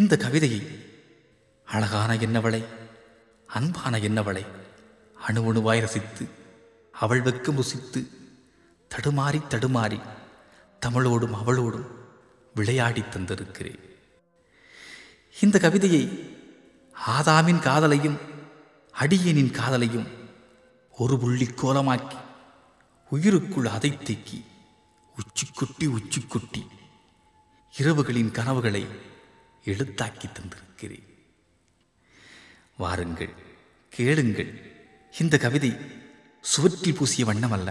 இந்த கவிதையை அழகான என்னவளை அன்பான என்னவளை அணு அணுவாய் ரசித்து அவள் வெக்கு முசித்து தடுமாறி தடுமாறி தமிழோடும் அவளோடும் விளையாடி தந்திருக்கிறேன் இந்த கவிதையை ஆதாமின் காதலையும் அடியனின் காதலையும் ஒரு புள்ளி கோலமாக்கி உயிருக்குள் அதை தேக்கி உச்சிக்குட்டி உச்சிக்குட்டி இரவுகளின் கனவுகளை எடுத்தாக்கி தந்திருக்கிறேன் வாருங்கள் கேளுங்கள் இந்த கவிதை சுவற்றில் பூசிய வண்ணம் அல்ல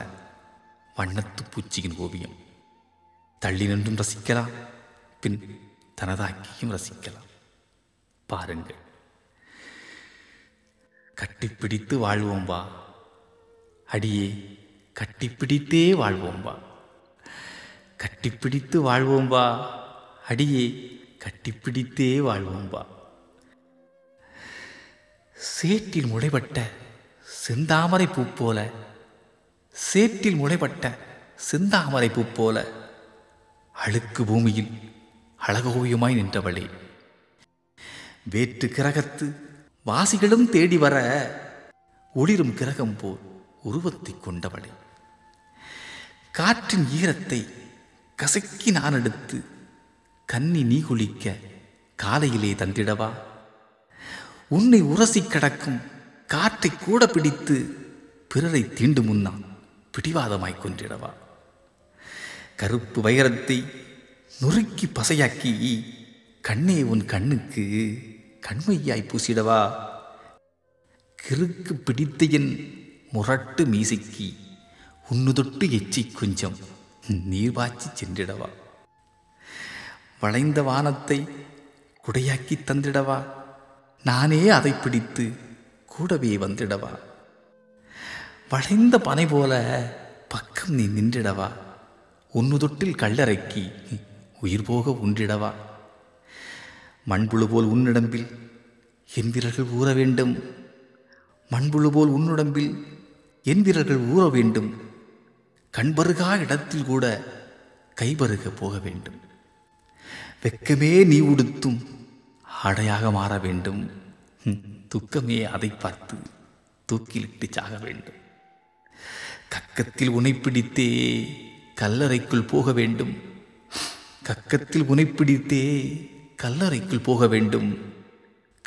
வண்ணத்து பூச்சியின் ஓவியம் தள்ளி நின்றும் ரசிக்கலாம் பின் தனதாக்கியும் ரசிக்கலாம் பாருங்கள் கட்டிப்பிடித்து வாழ்வோம் வா அடியே கட்டிப்பிடித்தே வாழ்வோம் வா கட்டிப்பிடித்து வாழ்வோம் வா அடியே கட்டிப்பிடித்தே வாழ்வோம்பா சேற்றில் முளைப்பட்ட செந்தாமரை பூ போல சேற்றில் முளைப்பட்ட செந்தாமரை பூ போல அழுக்கு பூமியில் அழகோவியமாய் நின்றவளே வேற்று கிரகத்து வாசிகளும் தேடி வர ஒளிரும் கிரகம் போல் உருவத்தை கொண்டவளே காற்றின் ஈரத்தை கசக்கி நான் எடுத்து கன்னி நீ குளிக்க காலையிலே தந்திடவா உன்னை உரசி கடக்கும் காற்றை கூட பிடித்து பிறரை தீண்டு முன்னால் பிடிவாதமாய் கொன்றிடவா கருப்பு வைரத்தை நொறுக்கி பசையாக்கி கண்ணே உன் கண்ணுக்கு கண்மையாய் பூசிடவா கிறுக்கு பிடித்த என் முரட்டு மீசிக்கு உன்னுதொட்டு எச்சி கொஞ்சம் நீர்வாச்சி சென்றிடவா வளைந்த வானத்தை குடையாக்கி தந்திடவா நானே அதை பிடித்து கூடவே வந்திடவா வளைந்த பனை போல பக்கம் நீ நின்றிடவா தொட்டில் கல்லறைக்கு உயிர் போக உன்றிடவா மண்புழு போல் உன்னிடம்பில் என் வீரர்கள் ஊற வேண்டும் மண்புழு போல் உன்னுடம்பில் என் வீரர்கள் ஊற வேண்டும் கண்பருகா இடத்தில் கூட கைபருக போக வேண்டும் வெக்கமே நீ உடுத்தும் ஆடையாக மாற வேண்டும் துக்கமே அதை பார்த்து தூக்கிலிட்டு சாக வேண்டும் கக்கத்தில் உனை பிடித்தே கல்லறைக்குள் போக வேண்டும் கக்கத்தில் உனை பிடித்தே கல்லறைக்குள் போக வேண்டும்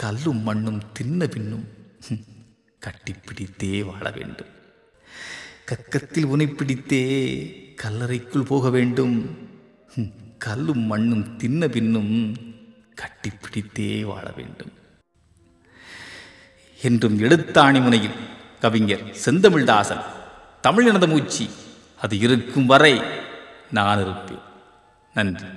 கல்லும் மண்ணும் தின்ன பின்னும் கட்டிப்பிடித்தே வாழ வேண்டும் கக்கத்தில் உனை பிடித்தே கல்லறைக்குள் போக வேண்டும் கல்லும் மண்ணும் தின்ன பின்னும் கட்டிப்பிடித்தே வாழ வேண்டும் என்றும் எழுத்தாணி முனையில் கவிஞர் செந்தமிழ்தாசன் தமிழ் மூச்சி அது இருக்கும் வரை நான் இருப்பேன் நன்றி